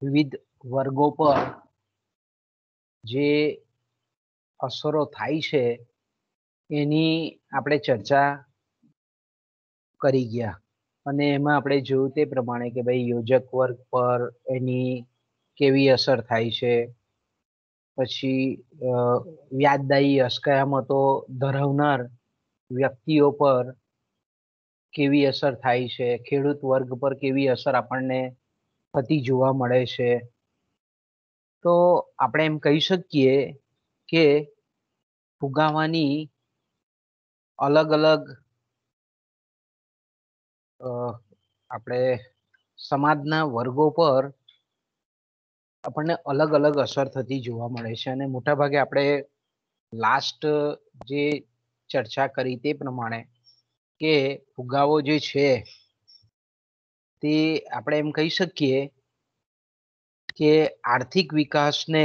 વિવિધ વર્ગો પર જે અસરો થાય છે એની આપણે ચર્ચા કરી ગયા અને એમાં આપણે જોયું તે પ્રમાણે કે ભાઈ યોજક વર્ગ પર એની કેવી અસર થાય છે પછી વ્યાજદાયી અસ્કયામતો ધરાવનાર વ્યક્તિઓ પર કેવી અસર થાય છે ખેડૂત વર્ગ પર કેવી અસર આપણને થતી જોવા મળે છે તો આપણે એમ કહી શકીએ કે ફુગાવાની અલગ અલગ આપણે સમાજના વર્ગો પર આપણને અલગ અલગ અસર થતી જોવા મળે છે અને મોટાભાગે આપણે લાસ્ટ જે ચર્ચા કરી તે પ્રમાણે કે ફુગાવો જે છે તે આપણે એમ કહી શકીએ કે આર્થિક વિકાસને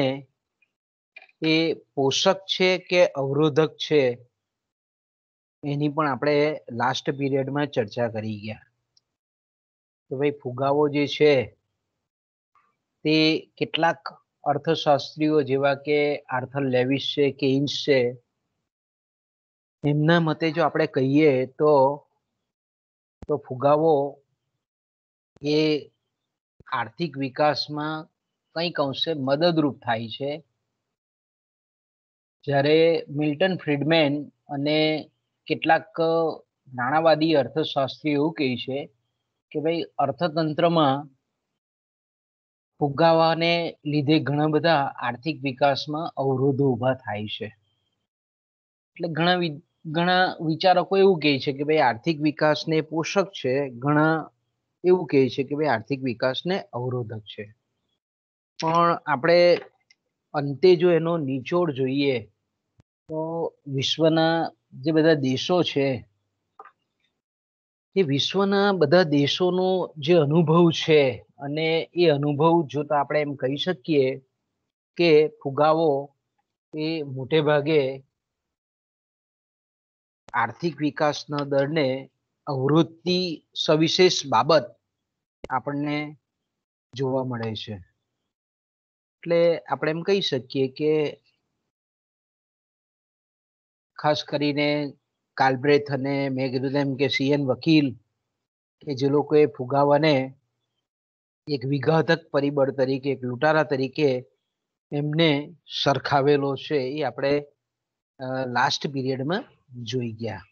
એ પોષક છે કે અવરોધક છે એની પણ આપણે લાસ્ટ પીરિયડમાં ચર્ચા કરી ગયા કે ભાઈ ફુગાવો જે છે તે કેટલાક અર્થશાસ્ત્રીઓ જેવા કે આર્થર લેવિસ છે કે ઇન્સ છે એમના મતે જો આપણે કહીએ તો તો ફુગાવો એ આર્થિક વિકાસમાં કંઈક અંશે મદદરૂપ થાય છે જ્યારે મિલ્ટન ફ્રીડમેન અને કેટલાક નાણાવાદી અર્થશાસ્ત્રી એવું કહે છે કે ભાઈ અર્થતંત્રમાં ફુગાવાને લીધે ઘણા બધા આર્થિક વિકાસમાં અવરોધો ઊભા થાય છે એટલે ઘણા ઘણા વિચારકો એવું કહે છે કે ભાઈ આર્થિક વિકાસને પોષક છે ઘણા એવું કહે છે કે ભાઈ આર્થિક વિકાસને અવરોધક છે પણ આપણે અંતે જો એનો નિચોડ જોઈએ તો વિશ્વના જે બધા દેશો છે એ વિશ્વના બધા દેશોનો જે અનુભવ છે અને એ અનુભવ જોતા આપણે એમ કહી શકીએ કે ફુગાવો એ મોટે ભાગે આર્થિક વિકાસના દરને અવરોધની સવિશેષ બાબત આપણને જોવા મળે છે એટલે આપણે એમ કહી શકીએ કે ખાસ કરીને કાલબ્રેથ અને મેં કીધું એમ કે સીએન વકીલ કે જે લોકોએ ફુગાવાને એક વિઘાતક પરિબળ તરીકે એક લૂંટારા તરીકે એમને સરખાવેલો છે એ આપણે લાસ્ટ પીરિયડમાં જોઈ ગયા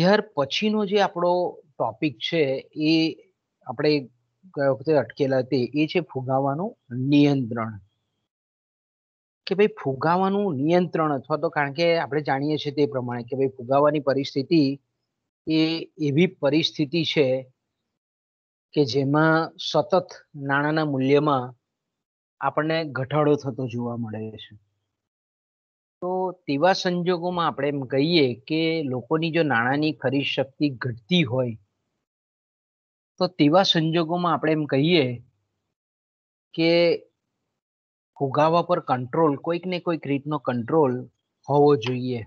ત્યાર પછીનો જે આપણો ટોપિક છે એ આપણે ગયા વખતે અટકેલા તે એ છે ફુગાવાનું નિયંત્રણ કે ભાઈ ફુગાવાનું નિયંત્રણ અથવા તો કારણ કે આપણે જાણીએ છીએ તે પ્રમાણે કે ભાઈ ફુગાવાની પરિસ્થિતિ એ એવી પરિસ્થિતિ છે કે જેમાં સતત નાણાંના મૂલ્યમાં આપણને ઘટાડો થતો જોવા મળે છે તો તેવા સંજોગોમાં આપણે એમ કહીએ કે લોકોની જો નાણાંની ખરીદ શક્તિ ઘટતી હોય તો તેવા સંજોગોમાં આપણે એમ કહીએ કે ફુગાવા પર કંટ્રોલ કોઈક ને કોઈક રીતનો કંટ્રોલ હોવો જોઈએ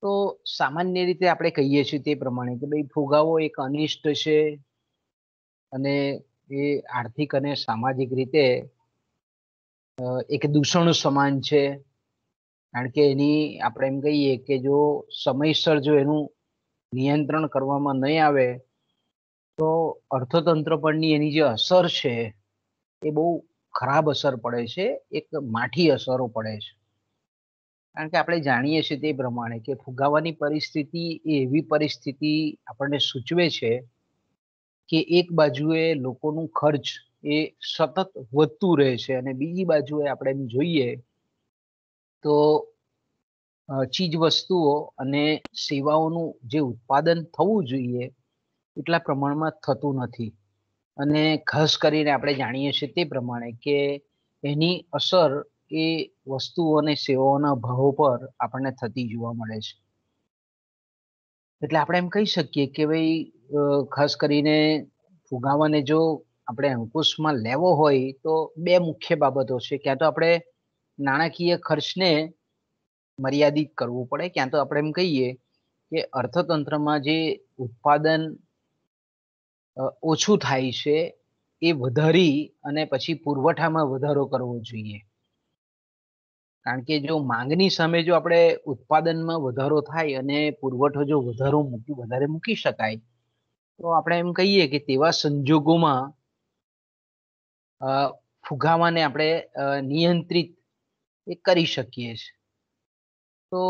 તો સામાન્ય રીતે આપણે કહીએ છીએ તે પ્રમાણે કે ભાઈ ફુગાવો એક અનિષ્ટ છે અને એ આર્થિક અને સામાજિક રીતે એક દૂષણ સમાન છે કારણ કે એની આપણે એમ કહીએ કે જો સમયસર જો એનું નિયંત્રણ કરવામાં નહીં આવે તો અર્થતંત્ર પરની એની જે અસર છે એ બહુ ખરાબ અસર પડે છે એક માઠી અસરો પડે છે કારણ કે આપણે જાણીએ છીએ તે પ્રમાણે કે ફુગાવાની પરિસ્થિતિ એ એવી પરિસ્થિતિ આપણને સૂચવે છે કે એક બાજુએ લોકોનું ખર્ચ એ સતત વધતું રહે છે અને બીજી બાજુએ આપણે એમ જોઈએ તો ચીજ વસ્તુઓ અને સેવાઓનું જે ઉત્પાદન થવું જોઈએ એટલા પ્રમાણમાં થતું નથી અને ખાસ કરીને આપણે જાણીએ છીએ તે પ્રમાણે કે એની અસર એ વસ્તુઓ અને સેવાઓના ભાવ પર આપણને થતી જોવા મળે છે એટલે આપણે એમ કહી શકીએ કે ભાઈ ખાસ કરીને ફુગાવાને જો આપણે અંકુશમાં લેવો હોય તો બે મુખ્ય બાબતો છે ક્યાં તો આપણે નાણાકીય ખર્ચને મર્યાદિત કરવો પડે ક્યાં તો આપણે એમ કહીએ કે અર્થતંત્રમાં જે ઉત્પાદન ઓછું થાય છે એ વધારી અને પછી પુરવઠામાં વધારો કરવો જોઈએ કારણ કે જો માંગની સામે જો આપણે ઉત્પાદનમાં વધારો થાય અને પુરવઠો જો વધારો મૂકી વધારે મૂકી શકાય તો આપણે એમ કહીએ કે તેવા સંજોગોમાં ફુગાવાને આપણે નિયંત્રિત એ કરી શકીએ છીએ તો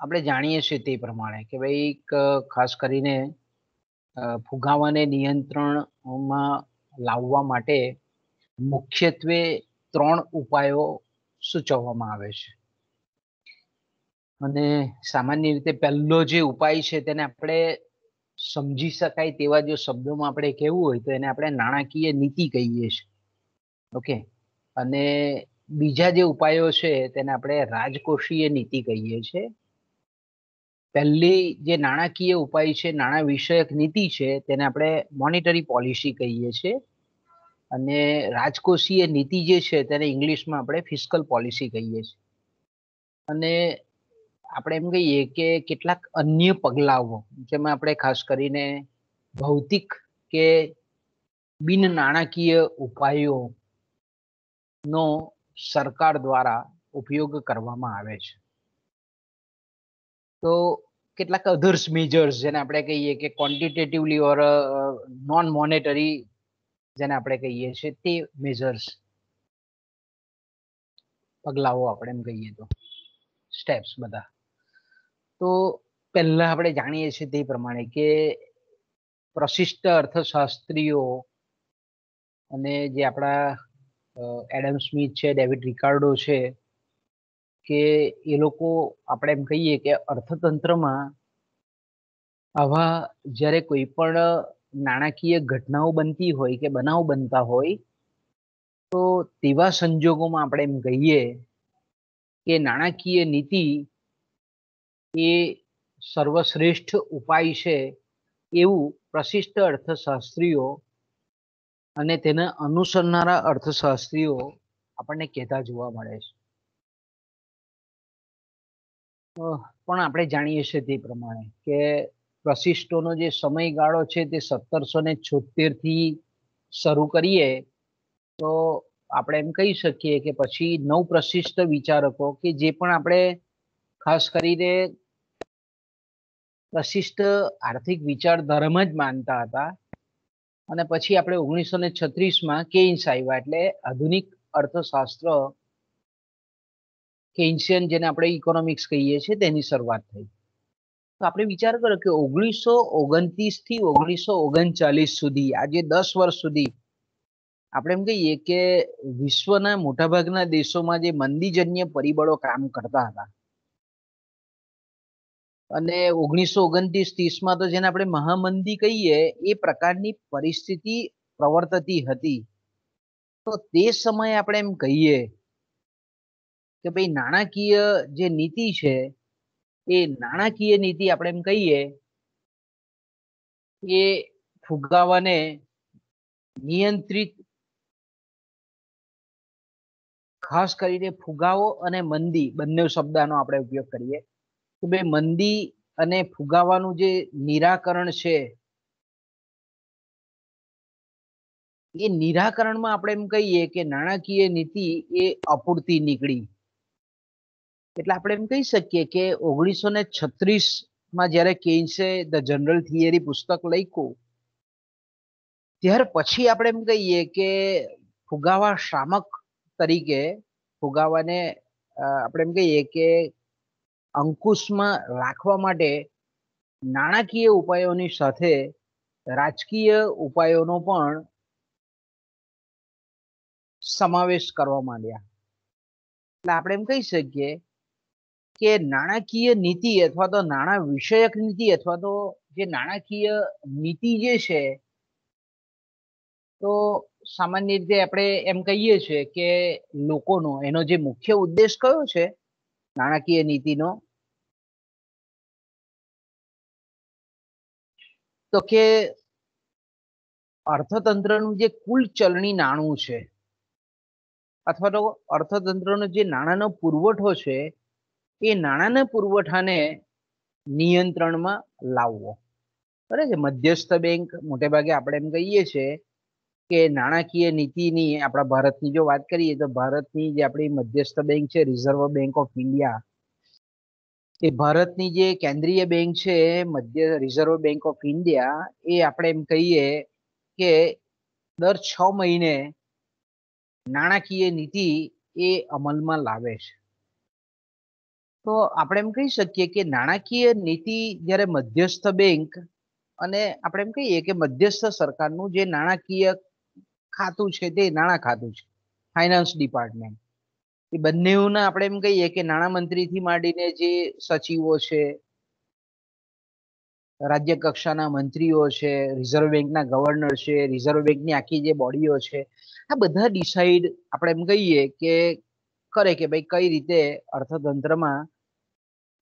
આપણે જાણીએ છીએ તે પ્રમાણે કે ભાઈ એક ખાસ કરીને ફુગાવાને નિયંત્રણમાં લાવવા માટે મુખ્યત્વે ત્રણ ઉપાયો સૂચવવામાં આવે છે અને સામાન્ય રીતે પહેલો જે ઉપાય છે તેને આપણે સમજી શકાય તેવા જો શબ્દોમાં આપણે કહેવું હોય તો એને આપણે નાણાકીય નીતિ કહીએ છીએ ઓકે અને બીજા જે ઉપાયો છે તેને આપણે રાજકોષીય નીતિ કહીએ છીએ પહેલી જે નાણાકીય ઉપાય છે નાણા વિષયક નીતિ છે તેને આપણે મોનિટરી પોલિસી કહીએ છીએ અને રાજકોષીય નીતિ જે છે તેને ઇંગ્લિશમાં આપણે ફિસ્કલ પોલિસી કહીએ છીએ અને આપણે એમ કહીએ કે કેટલાક અન્ય પગલાઓ જેમાં આપણે ખાસ કરીને ભૌતિક કે બિન નાણાકીય ઉપાયો નો સરકાર દ્વારા ઉપયોગ કરવામાં આવે છે તો કેટલાક અધર્સ મેજર્સ જેને આપણે કહીએ કે ક્વોન્ટિટેટિવલી ઓર નોન મોનેટરી જેને આપણે કહીએ છીએ તે મેજર્સ પગલાઓ આપણે એમ કહીએ તો સ્ટેપ્સ બધા તો પહેલા આપણે જાણીએ છીએ તે પ્રમાણે કે પ્રશિષ્ટ અર્થશાસ્ત્રીઓ અને જે આપણા એડમ સ્મિથ છે ડેવિડ રિકાર્ડો છે કે એ લોકો આપણે એમ કહીએ કે અર્થતંત્રમાં આવા જ્યારે કોઈ પણ નાણાકીય ઘટનાઓ બનતી હોય કે બનાવ બનતા હોય તો તેવા સંજોગોમાં આપણે એમ કહીએ કે નાણાકીય નીતિ એ સર્વશ્રેષ્ઠ ઉપાય છે એવું પ્રશિષ્ટ અર્થશાસ્ત્રીઓ અને તેને અનુસરનારા અર્થશાસ્ત્રીઓ આપણને કહેતા જોવા મળે છે પણ આપણે જાણીએ છીએ તે પ્રમાણે કે પ્રશિષ્ટોનો જે સમયગાળો છે તે સત્તરસો ને છોતેર થી શરૂ કરીએ તો આપણે એમ કહી શકીએ કે પછી નવ પ્રશિષ્ટ વિચારકો કે જે પણ આપણે ખાસ કરીને પ્રશિષ્ટ આર્થિક વિચારધારામાં જ માનતા હતા અને પછી આપણે ઓગણીસો ને છત્રીસમાં કેઇન્સ આવ્યા એટલે આધુનિક અર્થશાસ્ત્ર કેઇન્સિયન જેને આપણે ઇકોનોમિક્સ કહીએ છીએ તેની શરૂઆત થઈ તો આપણે વિચાર કરો કે ઓગણીસો ઓગણત્રીસ થી ઓગણીસો ઓગણચાલીસ સુધી આજે દસ વર્ષ સુધી આપણે એમ કહીએ કે વિશ્વના મોટાભાગના દેશોમાં જે મંદીજન્ય પરિબળો કામ કરતા હતા અને ઓગણીસો ઓગણત્રીસ ત્રીસમાં તો જેને આપણે મહામંદી કહીએ એ પ્રકારની પરિસ્થિતિ પ્રવર્તતી હતી તો તે સમયે આપણે એમ કહીએ કે ભાઈ નાણાકીય જે નીતિ છે એ નાણાકીય નીતિ આપણે એમ કહીએ એ ફુગાવાને નિયંત્રિત ખાસ કરીને ફુગાવો અને મંદી બંને શબ્દનો આપણે ઉપયોગ કરીએ બે મંદી અને ફુગાવાનું જે નિરાકરણ છે એ નિરાકરણમાં આપણે એમ કહીએ કે નાણાકીય નીતિ એ અપૂરતી નીકળી એટલે આપણે એમ કહી શકીએ કે ઓગણીસો ને છત્રીસ માં જ્યારે કેન્સે ધ જનરલ થિયરી પુસ્તક લખ્યું ત્યાર પછી આપણે એમ કહીએ કે ફુગાવા શામક તરીકે ફુગાવાને આપણે એમ કહીએ કે અંકુશમાં રાખવા માટે નાણાકીય ઉપાયોની સાથે રાજકીય ઉપાયોનો પણ સમાવેશ કરવા માંડ્યા એટલે આપણે એમ કહી શકીએ કે નાણાકીય નીતિ અથવા તો નાણા વિષયક નીતિ અથવા તો જે નાણાકીય નીતિ જે છે તો સામાન્ય રીતે આપણે એમ કહીએ છીએ કે લોકોનો એનો જે મુખ્ય ઉદ્દેશ કયો છે નાણાકીય નીતિનો તો કે અર્થતંત્રનું જે કુલ ચલણી નાણું છે અથવા તો અર્થતંત્રનો જે નાણાંનો પુરવઠો છે એ નાણાંના પુરવઠાને નિયંત્રણમાં લાવવો બરાબર છે મધ્યસ્થ બેંક મોટે ભાગે આપણે એમ કહીએ છીએ કે નાણાકીય નીતિની આપણા ભારતની જો વાત કરીએ તો ભારતની જે આપણી મધ્યસ્થ બેંક છે રિઝર્વ બેંક ઓફ ઇન્ડિયા એ ભારતની જે કેન્દ્રીય બેંક છે મધ્ય રિઝર્વ બેંક ઓફ ઇન્ડિયા એ આપણે એમ કહીએ કે દર છ મહિને નાણાકીય નીતિ એ અમલમાં લાવે છે તો આપણે એમ કહી શકીએ કે નાણાકીય નીતિ જ્યારે મધ્યસ્થ બેંક અને આપણે એમ કહીએ કે મધ્યસ્થ સરકારનું જે નાણાકીય ખાતું છે તે નાણાં ખાતું છે ફાઇનાન્સ ડિપાર્ટમેન્ટ એ બંને આપણે એમ કહીએ કે થી માંડીને જે સચિવો છે રાજ્ય કક્ષાના મંત્રીઓ છે રિઝર્વ બેંકના ગવર્નર છે રિઝર્વ બેંકની આખી જે બોડીઓ છે આ બધા ડિસાઇડ આપણે એમ કહીએ કે કરે કે ભાઈ કઈ રીતે અર્થતંત્રમાં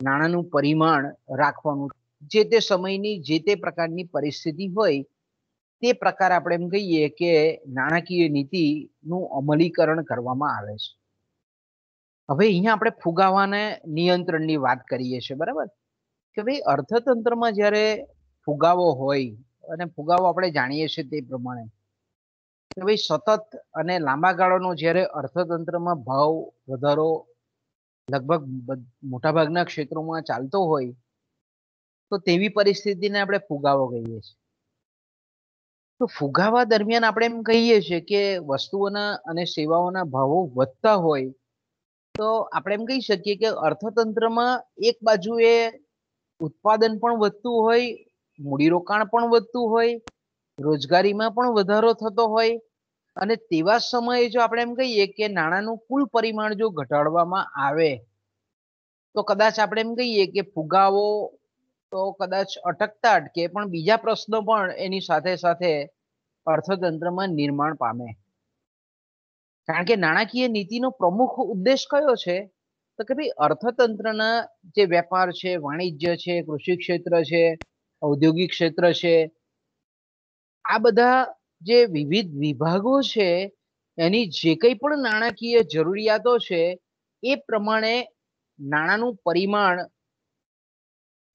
નાણાંનું પરિમાણ રાખવાનું જે તે સમયની જે તે પ્રકારની પરિસ્થિતિ હોય તે પ્રકાર આપણે એમ કહીએ કે નાણાકીય નીતિનું અમલીકરણ કરવામાં આવે છે હવે અહીંયા આપણે ફુગાવાને નિયંત્રણની વાત કરીએ છીએ બરાબર કે ભાઈ અર્થતંત્રમાં જ્યારે ફુગાવો હોય અને ફુગાવો આપણે જાણીએ છીએ તે પ્રમાણે કે ભાઈ સતત અને લાંબા ગાળાનો જ્યારે અર્થતંત્રમાં ભાવ વધારો લગભગ મોટાભાગના ક્ષેત્રોમાં ચાલતો હોય તો તેવી પરિસ્થિતિને આપણે ફુગાવો કહીએ છીએ તો ફુગાવા દરમિયાન આપણે એમ કહીએ છીએ કે વસ્તુઓના અને સેવાઓના ભાવો વધતા હોય તો આપણે એમ કહી શકીએ કે અર્થતંત્રમાં એક બાજુએ ઉત્પાદન પણ વધતું હોય મૂડીરોકાણ પણ વધતું હોય રોજગારીમાં પણ વધારો થતો હોય અને તેવા સમયે જો આપણે એમ કહીએ કે નાણાંનું કુલ પરિમાણ જો ઘટાડવામાં આવે તો કદાચ આપણે એમ કહીએ કે ફુગાવો તો કદાચ અટકતા અટકે પણ બીજા પ્રશ્નો પણ એની સાથે સાથે અર્થતંત્રમાં નિર્માણ પામે કારણ કે નાણાકીય નીતિનો પ્રમુખ ઉદ્દેશ કયો છે તો કે ભાઈ અર્થતંત્રના જે વેપાર છે વાણિજ્ય છે કૃષિ ક્ષેત્ર છે ઔદ્યોગિક ક્ષેત્ર છે આ બધા જે વિવિધ વિભાગો છે એની જે કંઈ પણ નાણાકીય જરૂરિયાતો છે એ પ્રમાણે નાણાંનું પરિમાણ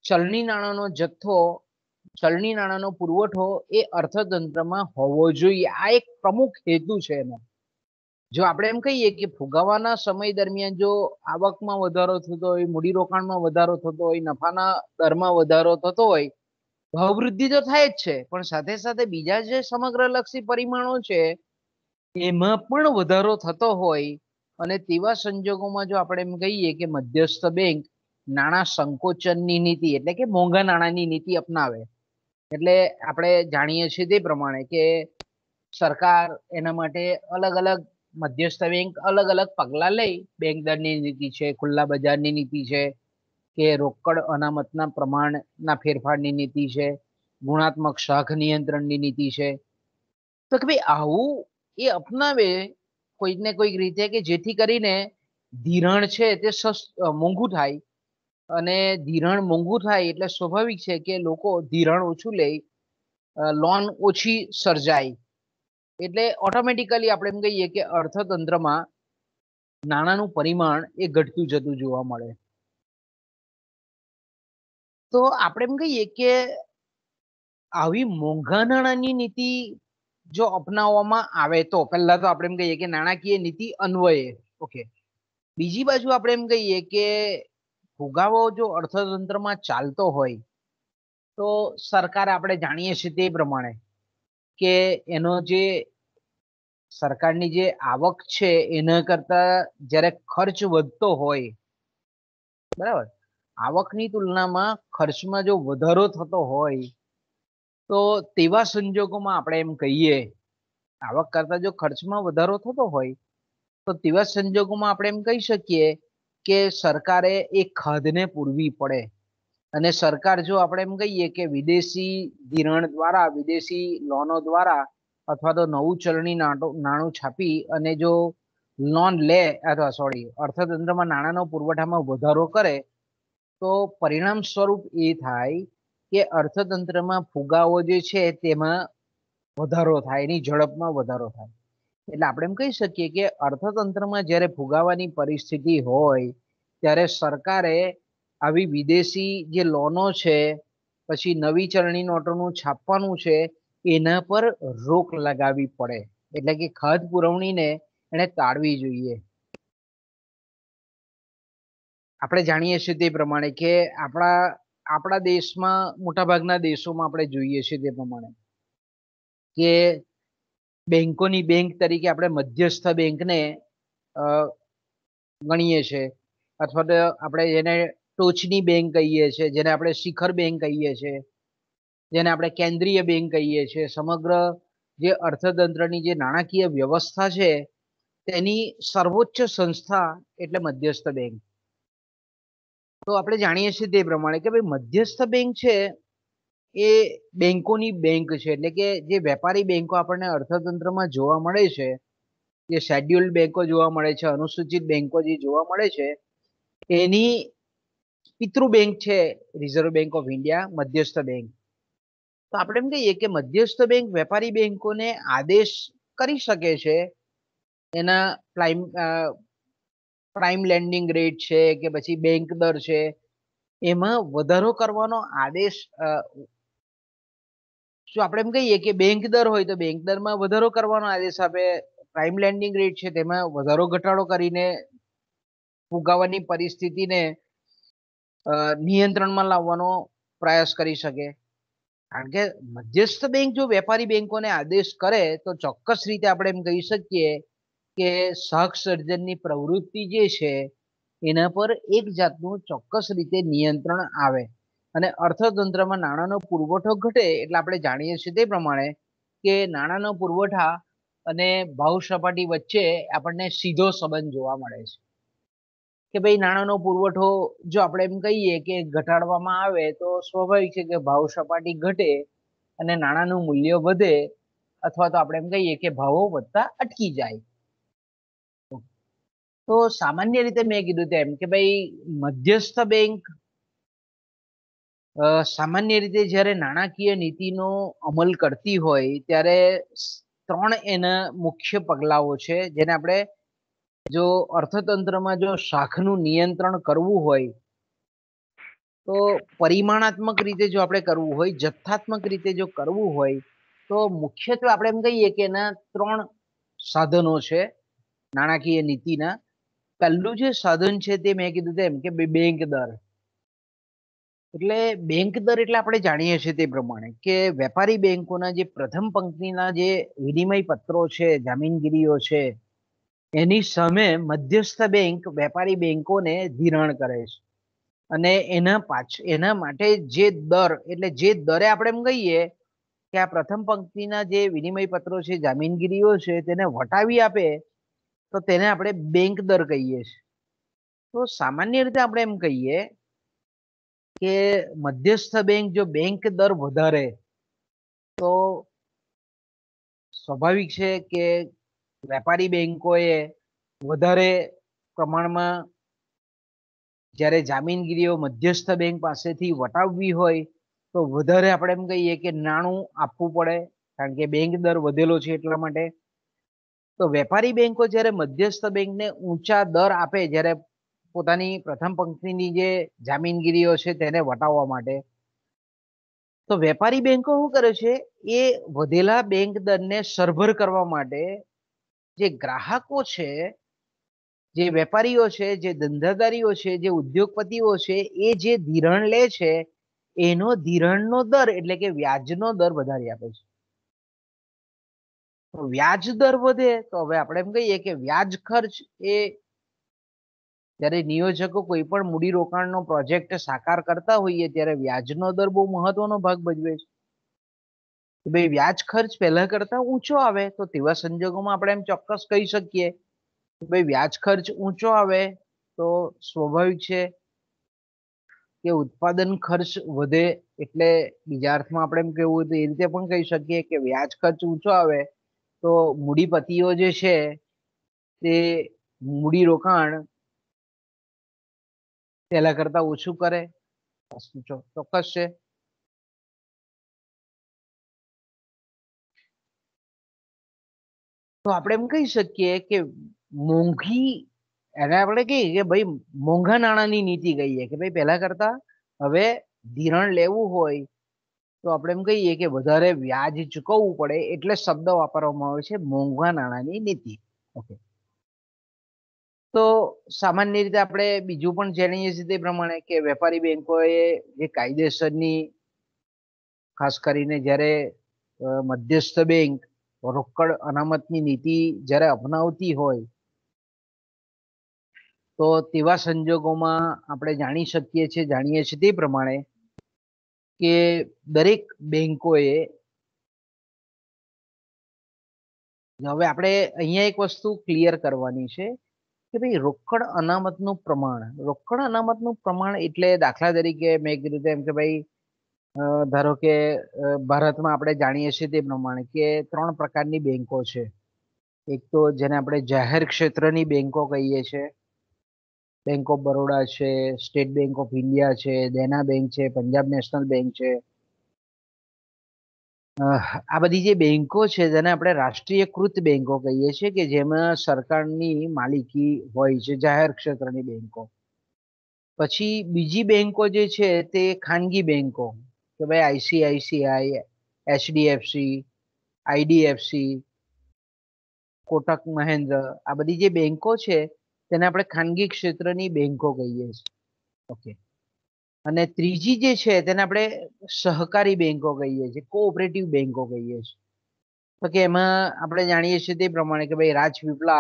ચલણી નાણાંનો જથ્થો ચલણી નાણાંનો પુરવઠો એ અર્થતંત્રમાં હોવો જોઈએ આ એક પ્રમુખ હેતુ છે એનો જો આપણે એમ કહીએ કે ફુગાવાના સમય દરમિયાન જો આવકમાં વધારો થતો હોય મૂડીરોકાણમાં વધારો થતો હોય નફાના દરમાં વધારો થતો હોય ભાવવૃદ્ધિ તો થાય જ છે પણ સાથે સાથે બીજા જે સમગ્રલક્ષી પરિમાણો છે એમાં પણ વધારો થતો હોય અને તેવા સંજોગોમાં જો આપણે એમ કહીએ કે મધ્યસ્થ બેંક નાણાં સંકોચનની નીતિ એટલે કે મોંઘા નાણાંની નીતિ અપનાવે એટલે આપણે જાણીએ છીએ તે પ્રમાણે કે સરકાર એના માટે અલગ અલગ મધ્યસ્થ બેંક અલગ અલગ પગલાં લઈ બેંક દરની નીતિ છે ખુલ્લા બજારની નીતિ છે કે રોકડ અનામતના પ્રમાણના ફેરફારની નીતિ છે ગુણાત્મક શાખ નિયંત્રણની નીતિ છે તો કે ભાઈ આવું એ અપનાવે કોઈક ને કોઈક રીતે કે જેથી કરીને ધિરાણ છે તે સસ્ત મોંઘું થાય અને ધિરાણ મોંઘું થાય એટલે સ્વાભાવિક છે કે લોકો ધિરાણ ઓછું લે લોન ઓછી સર્જાય એટલે ઓટોમેટિકલી આપણે એમ કહીએ કે અર્થતંત્રમાં નાણાંનું પરિમાણ એ ઘટતું જતું જોવા મળે તો આપણે એમ કહીએ કે આવી મોંઘા નાણાંની નીતિ જો અપનાવવામાં આવે તો પહેલા તો આપણે એમ કહીએ કે નાણાકીય નીતિ અન્વયે ઓકે બીજી બાજુ આપણે એમ કહીએ કે ફુગાવો જો અર્થતંત્રમાં ચાલતો હોય તો સરકાર આપણે જાણીએ છીએ તે પ્રમાણે કે એનો જે સરકારની જે આવક છે એના કરતા જ્યારે ખર્ચ વધતો હોય બરાબર આવકની તુલનામાં ખર્ચમાં જો વધારો થતો હોય તો તેવા સંજોગોમાં આપણે એમ કહીએ આવક કરતા જો ખર્ચમાં વધારો થતો હોય તો તેવા સંજોગોમાં આપણે એમ કહી શકીએ કે સરકારે એ ખાધને પૂરવી પડે અને સરકાર જો આપણે એમ કહીએ કે વિદેશી ધિરાણ દ્વારા વિદેશી લોનો દ્વારા અથવા તો નવું ચલણી નાણું છાપી અને જો લોન લે અથવા સોરી અર્થતંત્રમાં નાણાંનો પુરવઠામાં વધારો કરે તો પરિણામ સ્વરૂપ એ થાય કે અર્થતંત્રમાં ફુગાવો જે છે તેમાં વધારો થાય એની ઝડપમાં વધારો થાય એટલે આપણે એમ કહી શકીએ કે અર્થતંત્રમાં જ્યારે ફુગાવાની પરિસ્થિતિ હોય ત્યારે સરકારે આવી વિદેશી જે લોનો છે પછી નવી ચલણી નોટોનું છાપવાનું છે એના પર રોક લગાવવી પડે એટલે કે ખાધ પુરવણીને એને ટાળવી જોઈએ આપણે જાણીએ છીએ તે પ્રમાણે કે આપણા આપણા દેશમાં મોટાભાગના દેશોમાં આપણે જોઈએ છીએ તે પ્રમાણે કે બેન્કોની બેંક તરીકે આપણે મધ્યસ્થ બેંકને ગણીએ છીએ અથવા તો આપણે જેને ટોચની બેંક કહીએ છીએ જેને આપણે શિખર બેંક કહીએ છીએ જેને આપણે કેન્દ્રીય બેંક કહીએ છીએ સમગ્ર જે અર્થતંત્રની જે નાણાકીય વ્યવસ્થા છે તેની સર્વોચ્ચ સંસ્થા એટલે મધ્યસ્થ બેંક તો આપણે જાણીએ છીએ તે પ્રમાણે કે ભાઈ મધ્યસ્થ બેંક છે એ બેંકોની બેંક છે એટલે કે જે વેપારી બેન્કો આપણને અર્થતંત્રમાં જોવા મળે છે જે શેડ્યુલ્ડ બેન્કો જોવા મળે છે અનુસૂચિત બેન્કો જે જોવા મળે છે એની પિતૃ બેંક છે રિઝર્વ બેંક ઓફ ઇન્ડિયા મધ્યસ્થ બેંક તો આપણે એમ કહીએ કે મધ્યસ્થ બેંક વેપારી બેન્કોને આદેશ કરી શકે છે એના પ્રાઇમ પ્રાઇમ લેન્ડિંગ રેટ છે કે પછી બેંક દર છે એમાં વધારો કરવાનો આદેશ જો આપણે એમ કહીએ કે બેંક દર હોય તો બેંક દરમાં વધારો કરવાનો આદેશ આપે પ્રાઇમ લેન્ડિંગ રેટ છે તેમાં વધારો ઘટાડો કરીને ફુગાવાની પરિસ્થિતિને નિયંત્રણમાં લાવવાનો પ્રયાસ કરી શકે કારણ કે મધ્યસ્થ બેંક જો વેપારી બેંકોને આદેશ કરે તો ચોક્કસ રીતે આપણે એમ કહી શકીએ કે સહસર્જનની પ્રવૃત્તિ જે છે એના પર એક જાતનું ચોક્કસ રીતે નિયંત્રણ આવે અને અર્થતંત્રમાં નાણાંનો પુરવઠો ઘટે એટલે આપણે જાણીએ છીએ તે પ્રમાણે કે નાણાંનો પુરવઠા અને ભાવ સપાટી વચ્ચે આપણને સીધો સંબંધ જોવા મળે છે કે ભાઈ નાણાંનો પુરવઠો જો આપણે એમ કહીએ કે ઘટાડવામાં આવે તો સ્વાભાવિક છે કે ભાવ સપાટી ઘટે અને નાણાંનું મૂલ્ય વધે અથવા તો આપણે એમ કહીએ કે ભાવો વધતા અટકી જાય તો સામાન્ય રીતે મેં કીધું તેમ કે ભાઈ મધ્યસ્થ બેંક સામાન્ય રીતે જ્યારે નાણાકીય નીતિનો અમલ કરતી હોય ત્યારે ત્રણ એના મુખ્ય પગલાઓ છે જેને આપણે જો અર્થતંત્રમાં જો શાખનું નિયંત્રણ કરવું હોય તો પરિમાણાત્મક રીતે જો આપણે કરવું હોય જથ્થાત્મક રીતે જો કરવું હોય તો મુખ્યત્વે આપણે એમ કહીએ કે એના ત્રણ સાધનો છે નાણાકીય નીતિના પહેલું જે સાધન છે તે મેં કીધું તેમ કે બેંક દર એટલે બેંક દર એટલે આપણે જાણીએ છીએ તે પ્રમાણે કે વેપારી બેંકોના જે પ્રથમ પંક્તિના જે વિનિમય પત્રો છે જામીનગીરીઓ છે એની સામે મધ્યસ્થ બેંક વેપારી બેંકોને ધિરાણ કરે છે અને એના પાછ એના માટે જે દર એટલે જે દરે આપણે એમ કહીએ કે આ પ્રથમ પંક્તિના જે વિનિમય પત્રો છે જામીનગીરીઓ છે તેને વટાવી આપે તો તેને આપણે બેંક દર કહીએ છીએ તો સામાન્ય રીતે આપણે એમ કહીએ કે મધ્યસ્થ બેંક જો બેંક દર વધારે તો સ્વાભાવિક છે કે વેપારી બેંકોએ વધારે પ્રમાણમાં જ્યારે જામીનગીરીઓ મધ્યસ્થ બેંક પાસેથી વટાવવી હોય તો વધારે આપણે એમ કહીએ કે નાણું આપવું પડે કારણ કે બેંક દર વધેલો છે એટલા માટે તો વેપારી બેંકો જ્યારે મધ્યસ્થ બેંકને ઊંચા દર આપે જ્યારે પોતાની પ્રથમ પંક્તિની જે જામીનગીરીઓ છે તેને વટાવવા માટે તો વેપારી બેંકો શું કરે છે એ વધેલા બેંક દરને સરભર કરવા માટે જે ગ્રાહકો છે જે વેપારીઓ છે જે ધંધાદારીઓ છે જે ઉદ્યોગપતિઓ છે એ જે ધિરણ લે છે એનો ધિરણનો દર એટલે કે વ્યાજનો દર વધારી આપે છે વ્યાજ દર વધે તો હવે આપણે એમ કહીએ કે વ્યાજ ખર્ચ એ જ્યારે નિયોજકો કોઈ પણ મૂડીરોકાણનો પ્રોજેક્ટ સાકાર કરતા હોઈએ ત્યારે વ્યાજનો દર બહુ મહત્વનો ભાગ ભજવે છે ભાઈ વ્યાજ ખર્ચ પહેલા કરતા ઊંચો આવે તો તેવા સંજોગોમાં આપણે એમ ચોક્કસ કહી શકીએ ભાઈ વ્યાજ ખર્ચ ઊંચો આવે તો સ્વાભાવિક છે કે ઉત્પાદન ખર્ચ વધે એટલે બીજા અર્થમાં આપણે એમ કહેવું હોય તો એ રીતે પણ કહી શકીએ કે વ્યાજ ખર્ચ ઊંચો આવે તો મૂડીપતિઓ જે છે તે મૂડીરોકાણ પહેલા કરતા ઓછું કરે ચોક્કસ છે તો આપણે એમ કહી શકીએ કે મોંઘી એને આપણે કહીએ કે ભાઈ મોંઘા નાણાંની નીતિ કહીએ કે ભાઈ પહેલા કરતા હવે ધિરણ લેવું હોય તો આપણે એમ કહીએ કે વધારે વ્યાજ ચૂકવવું પડે એટલે શબ્દ વાપરવામાં આવે છે મોંઘા નાણાંની નીતિ ઓકે તો સામાન્ય રીતે આપણે બીજું પણ જાણીએ છીએ તે પ્રમાણે કે વેપારી બેંકોએ જે કાયદેસરની ખાસ કરીને જ્યારે મધ્યસ્થ બેંક રોકડ અનામતની નીતિ જ્યારે અપનાવતી હોય તો તેવા સંજોગોમાં આપણે જાણી શકીએ છીએ જાણીએ છીએ તે પ્રમાણે કે દરેક બેંકોએ હવે આપણે અહીંયા એક વસ્તુ ક્લિયર કરવાની છે કે ભાઈ રોકડ અનામતનું પ્રમાણ રોકડ અનામતનું પ્રમાણ એટલે દાખલા તરીકે મેં કીધું તેમ કે ભાઈ ધારો કે ભારતમાં આપણે જાણીએ છીએ તે પ્રમાણે કે ત્રણ પ્રકારની બેન્કો છે એક તો જેને આપણે જાહેર ક્ષેત્રની બેન્કો કહીએ છીએ બેંક ઓફ બરોડા છે સ્ટેટ બેંક ઓફ ઇન્ડિયા છે દેના બેંક છે પંજાબ નેશનલ બેન્ક છે આ બધી જે બેંકો છે જેને આપણે રાષ્ટ્રીયકૃત બેન્કો કહીએ છીએ કે જેમાં સરકારની માલિકી હોય છે જાહેર ક્ષેત્રની બેન્કો પછી બીજી બેંકો જે છે તે ખાનગી બેન્કો કે ભાઈ ICICI HDFC IDFC Kotak Mahindra આ બધી જે બેન્કો છે તેને આપણે ખાનગી ક્ષેત્રની બેંકો કહીએ છીએ ઓકે અને ત્રીજી જે છે તેને આપણે સહકારી બેંકો કહીએ છીએ કોઓપરેટિવ બેંકો કહીએ છીએ તો કે એમાં આપણે જાણીએ છીએ તે પ્રમાણે કે ભાઈ રાજપીપળા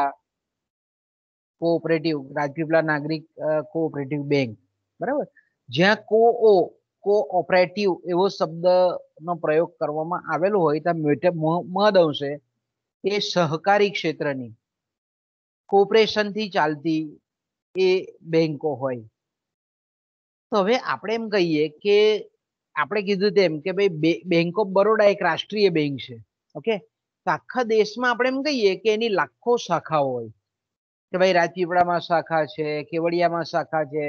કોઓપરેટિવ રાજપીપળા નાગરિક કોઓપરેટિવ બેંક બરાબર જ્યાં કો કોઓપરેટિવ એવો શબ્દનો પ્રયોગ કરવામાં આવેલો હોય ત્યાં મદ અંશે એ સહકારી ક્ષેત્રની કોઓપરેશનથી ચાલતી એ બેંકો હોય તો હવે આપણે એમ કહીએ કે આપણે કીધું તેમ કે ભાઈ બેંક ઓફ બરોડા એક રાષ્ટ્રીય બેંક છે ઓકે તો આખા દેશમાં આપણે એમ કહીએ કે એની લાખો શાખાઓ હોય કે ભાઈ રાજપીપળામાં શાખા છે કેવડિયામાં શાખા છે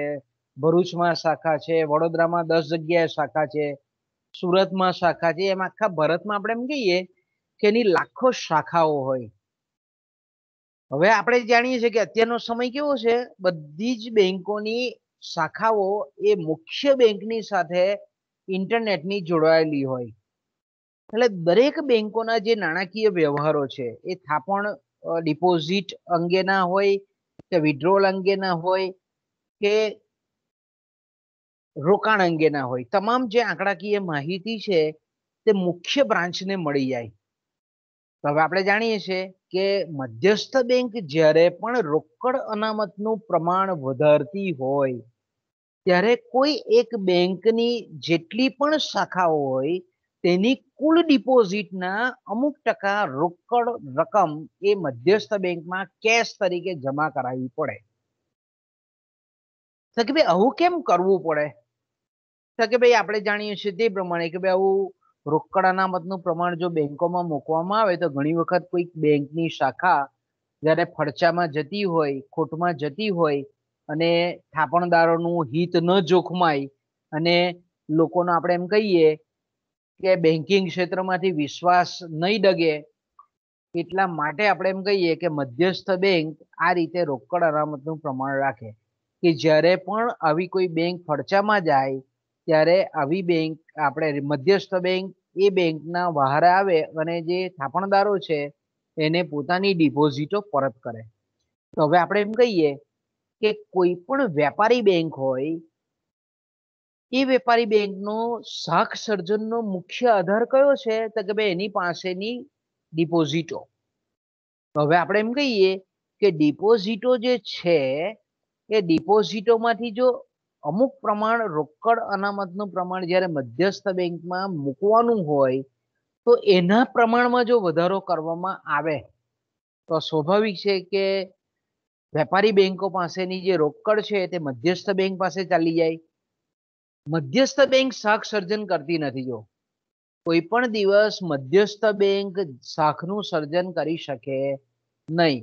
ભરૂચમાં શાખા છે વડોદરામાં દસ જગ્યાએ શાખા છે સુરતમાં શાખા છે એમ આખા ભારતમાં આપણે એમ કહીએ કે એની લાખો શાખાઓ હોય હવે આપણે જાણીએ છીએ કે અત્યારનો સમય કેવો છે બધી જ બેંકોની શાખાઓ એ મુખ્ય બેંકની સાથે ઇન્ટરનેટની જોડાયેલી હોય એટલે દરેક બેંકોના જે નાણાકીય વ્યવહારો છે એ થાપણ ડિપોઝિટ અંગેના હોય કે વિડ્રોલ અંગેના હોય કે રોકાણ અંગેના હોય તમામ જે આંકડાકીય માહિતી છે તે મુખ્ય બ્રાન્ચને મળી જાય તો હવે આપણે જાણીએ છીએ કે મધ્યસ્થ બેંક જ્યારે પણ રોકડ અનામતનું પ્રમાણ વધારતી હોય ત્યારે કોઈ એક બેંકની જેટલી પણ શાખાઓ હોય તેની કુલ ડિપોઝિટના અમુક ટકા રોકડ રકમ એ મધ્યસ્થ બેંકમાં કેશ તરીકે જમા કરાવવી પડે કે ભાઈ આવું કેમ કરવું પડે તો કે ભાઈ આપણે જાણીએ છીએ તે પ્રમાણે કે ભાઈ આવું રોકડ અનામતનું પ્રમાણ જો બેંકોમાં મૂકવામાં આવે તો ઘણી વખત કોઈક બેંકની શાખા જ્યારે ફરચામાં જતી હોય ખોટમાં જતી હોય અને થાપણદારોનું હિત ન જોખમાય અને લોકોનો આપણે એમ કહીએ કે બેન્કિંગ ક્ષેત્રમાંથી વિશ્વાસ નહીં ડગે એટલા માટે આપણે એમ કહીએ કે મધ્યસ્થ બેંક આ રીતે રોકડ અનામતનું પ્રમાણ રાખે કે જ્યારે પણ આવી કોઈ બેંક ફડચામાં જાય ત્યારે આવી બેંક આપણે મધ્યસ્થ બેંક એ બેંકના વહારે આવે અને જે થાપણદારો છે એને પોતાની ડિપોઝિટો પરત કરે તો હવે આપણે એમ કહીએ કે કોઈ પણ વેપારી બેંક હોય એ વેપારી બેંકનો શાખ સર્જનનો મુખ્ય આધાર કયો છે તો કે ભાઈ એની પાસેની ડિપોઝિટો હવે આપણે એમ કહીએ કે ડિપોઝિટો જે છે એ ડિપોઝિટોમાંથી જો અમુક પ્રમાણ રોકડ અનામતનું પ્રમાણ જ્યારે મધ્યસ્થ બેંકમાં મૂકવાનું હોય તો એના પ્રમાણમાં જો વધારો કરવામાં આવે તો સ્વાભાવિક છે કે વેપારી બેંકો પાસેની જે રોકડ છે તે મધ્યસ્થ બેંક પાસે ચાલી જાય મધ્યસ્થ બેંક શાખ સર્જન કરતી નથી જો કોઈપણ દિવસ મધ્યસ્થ બેંક શાખનું સર્જન કરી શકે નહીં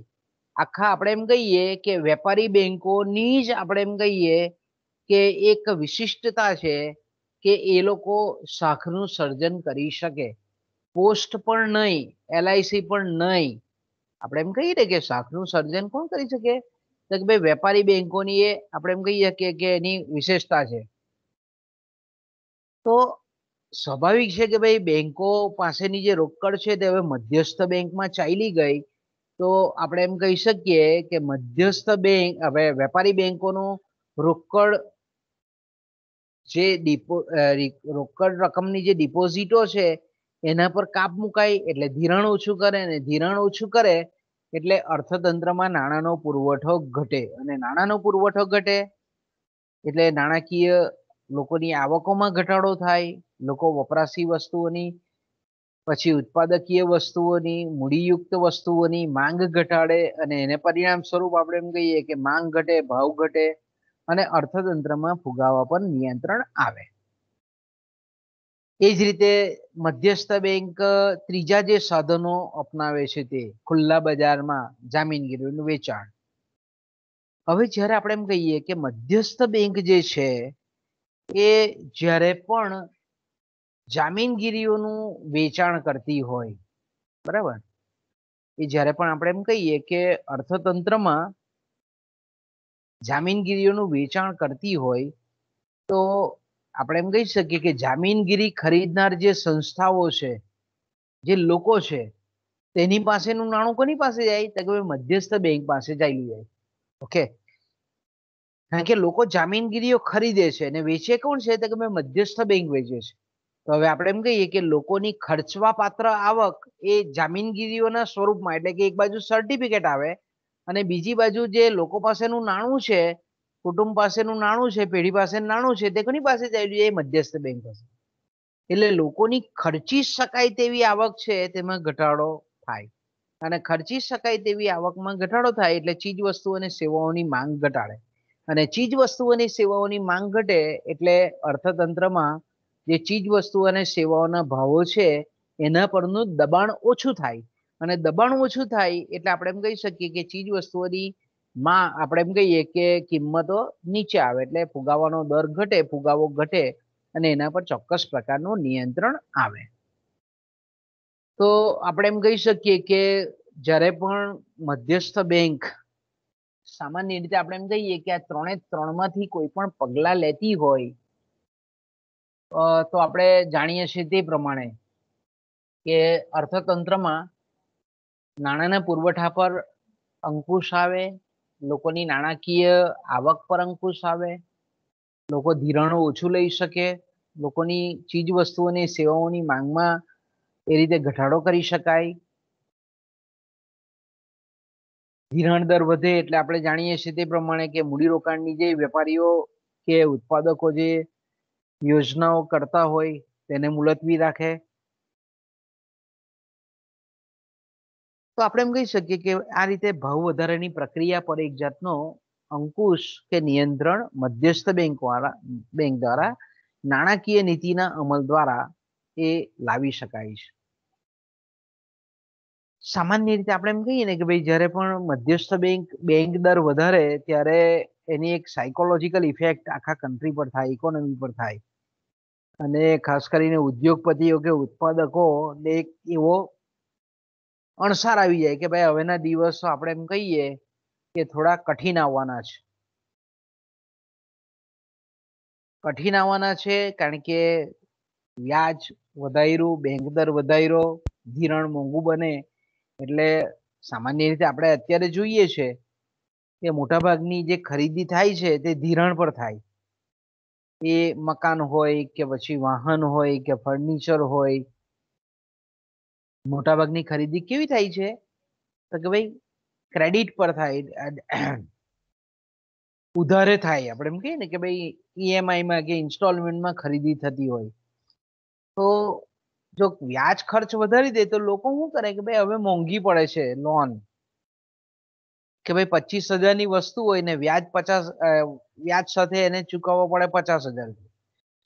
આખા આપણે એમ કહીએ કે વેપારી બેંકોની જ આપણે એમ કહીએ કે એક વિશેષતા છે કે એ લોકો શાખનું સર્જન કરી શકે પોસ્ટ પર નહીં LIC પર નહીં આપણે એમ કહીએ ને કે શાકનું સર્જન કોણ કરી શકે તો કે ભાઈ વેપારી બેંકોની એ આપણે એમ કહી શકીએ કે એની વિશેષતા છે તો સ્વાભાવિક છે કે ભાઈ બેંકો પાસેની જે રોકડ છે તે હવે મધ્યસ્થ બેંકમાં ચાલી ગઈ તો આપણે એમ કહી શકીએ કે મધ્યસ્થ બેંક હવે વેપારી બેંકોનું રોકડ જે ડિપો રોકડ રકમની જે ડિપોઝિટો છે એના પર કાપ મુકાય એટલે ધિરાણ ઓછું કરે અને ધિરાણ ઓછું કરે એટલે અર્થતંત્રમાં નાણાંનો પુરવઠો ઘટે અને નાણાંનો પુરવઠો ઘટે એટલે નાણાકીય લોકોની આવકોમાં ઘટાડો થાય લોકો વપરાશી વસ્તુઓની પછી ઉત્પાદકીય વસ્તુઓની મૂડીયુક્ત વસ્તુઓની માંગ ઘટાડે અને એને પરિણામ સ્વરૂપ આપણે એમ કહીએ કે માંગ ઘટે ભાવ ઘટે અને અર્થતંત્રમાં ફુગાવા પર નિયંત્રણ આવે એ જ રીતે મધ્યસ્થ બેંક ત્રીજા જે સાધનો અપનાવે છે તે ખુલ્લા બજારમાં જામીનગીરીનું વેચાણ હવે જ્યારે આપણે એમ કહીએ કે મધ્યસ્થ બેંક જે છે એ જ્યારે પણ જામીનગીરીઓનું વેચાણ કરતી હોય બરાબર એ જ્યારે પણ આપણે એમ કહીએ કે અર્થતંત્રમાં જામીનગીરીઓનું વેચાણ કરતી હોય તો આપણે એમ કહી શકીએ કે જામીનગીરી ખરીદનાર જે સંસ્થાઓ છે જે લોકો છે તેની પાસેનું નાણું કોની પાસે જાય તો કે મધ્યસ્થ બેંક પાસે જાયું જાય ઓકે કારણ કે લોકો જામીનગીરીઓ ખરીદે છે અને વેચે કોણ છે તો કે મધ્યસ્થ બેંક વેચે છે તો હવે આપણે એમ કહીએ કે લોકોની ખર્ચવા પાત્ર આવક એ જામીનગીરીઓના સ્વરૂપમાં એટલે કે એક બાજુ સર્ટિફિકેટ આવે અને બીજી બાજુ જે લોકો પાસેનું નાણું છે કુટુંબ પાસેનું નાણું છે પેઢી પાસે નાણું છે તે કોની પાસે જાય એ મધ્યસ્થ બેંક હશે એટલે લોકોની ખર્ચી શકાય તેવી આવક છે તેમાં ઘટાડો થાય અને ખર્ચી શકાય તેવી આવકમાં ઘટાડો થાય એટલે ચીજ વસ્તુ અને સેવાઓની માંગ ઘટાડે અને ચીજ વસ્તુ અને સેવાઓની માંગ ઘટે એટલે અર્થતંત્રમાં જે ચીજ વસ્તુ અને સેવાઓના ભાવો છે એના પરનું દબાણ ઓછું થાય અને દબાણ ઓછું થાય એટલે આપણે એમ કહી શકીએ કે ચીજ વસ્તુઓની માં આપણે એમ કહીએ કે કિંમતો નીચે આવે એટલે ફુગાવાનો દર ઘટે ફુગાવો ઘટે અને એના પર ચોક્કસ પ્રકારનું નિયંત્રણ આવે તો આપણે એમ કહી શકીએ કે જ્યારે પણ મધ્યસ્થ બેંક સામાન્ય રીતે આપણે એમ કહીએ કે આ ત્રણે ત્રણમાંથી કોઈ પણ પગલાં લેતી હોય તો આપણે જાણીએ છીએ તે પ્રમાણે કે અર્થતંત્રમાં નાણાંના પુરવઠા પર અંકુશ આવે લોકોની નાણાકીય આવક પર અંકુશ આવે લોકો ધિરાણો ઓછું લઈ શકે લોકોની ચીજ વસ્તુઓની સેવાઓની માંગમાં એ રીતે ઘટાડો કરી શકાય ધિરાણ દર વધે એટલે આપણે જાણીએ છીએ તે પ્રમાણે કે મૂડીરોકાણની જે વેપારીઓ કે ઉત્પાદકો જે યોજનાઓ કરતા હોય તેને મુલતવી રાખે તો આપણે એમ કહી શકીએ કે આ રીતે ભાવ વધારાની પ્રક્રિયા પર એક જાતનો અંકુશ કે નિયંત્રણ મધ્યસ્થ બેંક દ્વારા બેંક દ્વારા નાણાકીય નીતિના અમલ દ્વારા એ લાવી શકાય છે સામાન્ય રીતે આપણે એમ કહીએ ને કે ભાઈ જ્યારે પણ મધ્યસ્થ બેંક બેંક દર વધારે ત્યારે એની એક સાયકોલોજીકલ ઇફેક્ટ આખા કન્ટ્રી પર થાય ઇકોનોમી પર થાય અને ખાસ કરીને ઉદ્યોગપતિઓ કે ઉત્પાદકો એક એવો અણસાર આવી જાય કે ભાઈ હવેના દિવસો આપણે એમ કહીએ કે થોડા કઠિન આવવાના છે કઠિન આવવાના છે કારણ કે વ્યાજ વધાર્યું બેંક દર વધાર્યો ધિરણ મોંઘું બને એટલે સામાન્ય રીતે આપણે અત્યારે જોઈએ છે કે મોટાભાગની જે ખરીદી થાય છે તે ધિરણ પર થાય એ મકાન હોય કે પછી વાહન હોય કે ફર્નિચર હોય મોટાભાગની ખરીદી કેવી થાય છે તો કે ભાઈ ક્રેડિટ પર થાય ઉધારે થાય આપણે એમ કહીએ ને કે ભાઈ ઈએમઆઈમાં e કે ઇન્સ્ટોલમેન્ટમાં ખરીદી થતી હોય તો જો વ્યાજ ખર્ચ વધારી દે તો લોકો શું કરે કે ભાઈ હવે મોંઘી પડે છે લોન કે ભાઈ પચીસ હજારની વસ્તુ હોય ને વ્યાજ પચાસ વ્યાજ સાથે એને ચૂકવવો પડે પચાસ હજાર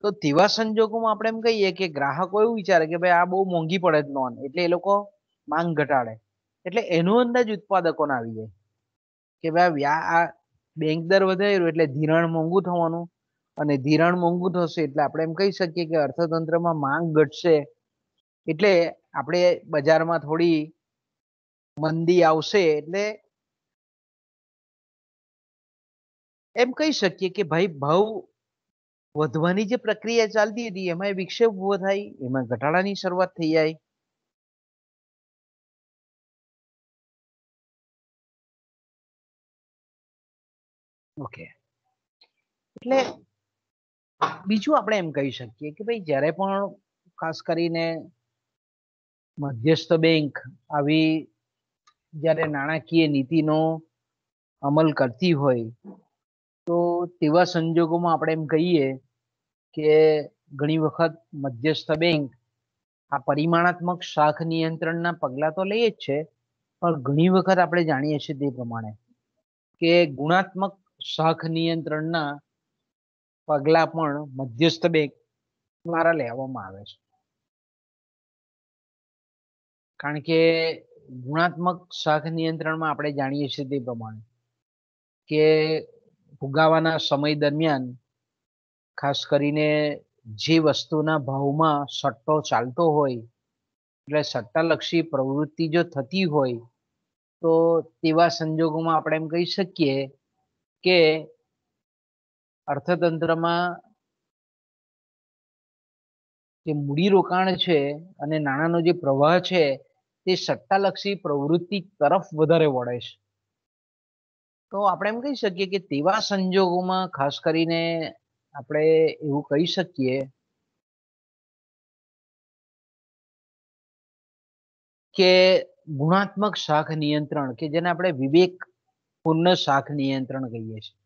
તો તેવા સંજોગોમાં આપણે એમ કહીએ કે ગ્રાહકો એવું વિચારે કે ભાઈ આ બહુ મોંઘી પડે છે લોન એટલે એ લોકો માંગ ઘટાડે એટલે એનો અંદાજ ઉત્પાદકોને આવી જાય કે ભાઈ વ્યા આ બેંક દર વધાર્યો એટલે ધિરાણ મોંઘું થવાનું અને ધિરાણ મોંઘું થશે એટલે આપણે એમ કહી શકીએ કે અર્થતંત્રમાં માંગ ઘટશે એટલે આપણે બજારમાં થોડી મંદી આવશે એટલે એમ કહી શકીએ કે ભાઈ ભાવ વધવાની જે પ્રક્રિયા ચાલતી હતી એમાં વિક્ષેપ ઉભો થાય એમાં ઘટાડાની શરૂઆત થઈ જાય ઓકે એટલે બીજું આપણે એમ કહી શકીએ કે ભાઈ જ્યારે પણ ખાસ કરીને મધ્યસ્થ બેંક આવી જ્યારે નાણાકીય નીતિનો અમલ કરતી હોય તો તેવા સંજોગોમાં આપણે એમ કહીએ કે ઘણી વખત મધ્યસ્થ બેંક આ પરિમાણાત્મક શાખ નિયંત્રણના પગલાં તો લઈએ જ છે પણ ઘણી વખત આપણે જાણીએ છીએ તે પ્રમાણે કે ગુણાત્મક શાખ નિયંત્રણના પગલાં પણ મધ્યસ્થ બેંક દ્વારા લેવામાં આવે છે કારણ કે ગુણાત્મક શાખ નિયંત્રણમાં આપણે જાણીએ છીએ તે પ્રમાણે કે ફુગાવાના સમય દરમિયાન ખાસ કરીને જે વસ્તુના ભાવમાં સટ્ટો ચાલતો હોય એટલે સટ્ટાલક્ષી પ્રવૃત્તિ જો થતી હોય તો તેવા સંજોગોમાં આપણે એમ કહી શકીએ કે અર્થતંત્રમાં જે મૂડીરોકાણ છે અને નાણાંનો જે પ્રવાહ છે તે સટ્ટાલક્ષી પ્રવૃત્તિ તરફ વધારે વળે છે તો આપણે એમ કહી શકીએ કે તેવા સંજોગોમાં ખાસ કરીને આપણે એવું કહી શકીએ કે ગુણાત્મક શાખ નિયંત્રણ કે જેને આપણે વિવેક પૂર્ણ શાખ નિયંત્રણ કહીએ છીએ